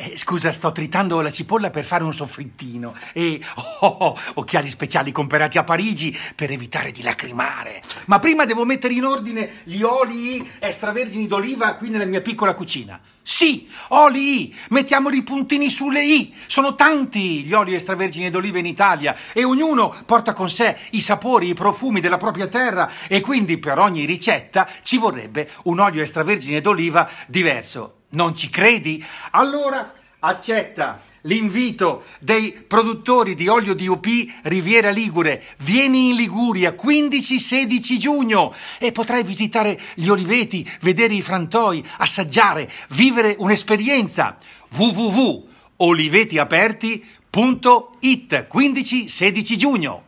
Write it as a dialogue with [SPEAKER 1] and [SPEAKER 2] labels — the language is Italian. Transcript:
[SPEAKER 1] Eh, scusa, sto tritando la cipolla per
[SPEAKER 2] fare un soffrittino. E oh, oh, oh occhiali speciali comprati a Parigi per evitare di lacrimare. Ma prima devo mettere in ordine gli oli extravergini d'oliva qui nella mia piccola cucina. Sì, oli, mettiamo i puntini sulle i. Sono tanti gli oli extravergini d'oliva in Italia e ognuno porta con sé i sapori, i profumi della propria terra e quindi per ogni ricetta ci vorrebbe un olio extravergine d'oliva diverso. Non ci credi? Allora accetta l'invito dei produttori di olio di UP Riviera Ligure. Vieni in Liguria 15-16 giugno e potrai visitare gli oliveti, vedere i frantoi, assaggiare, vivere un'esperienza. www.olivetiaperti.it 15-16 giugno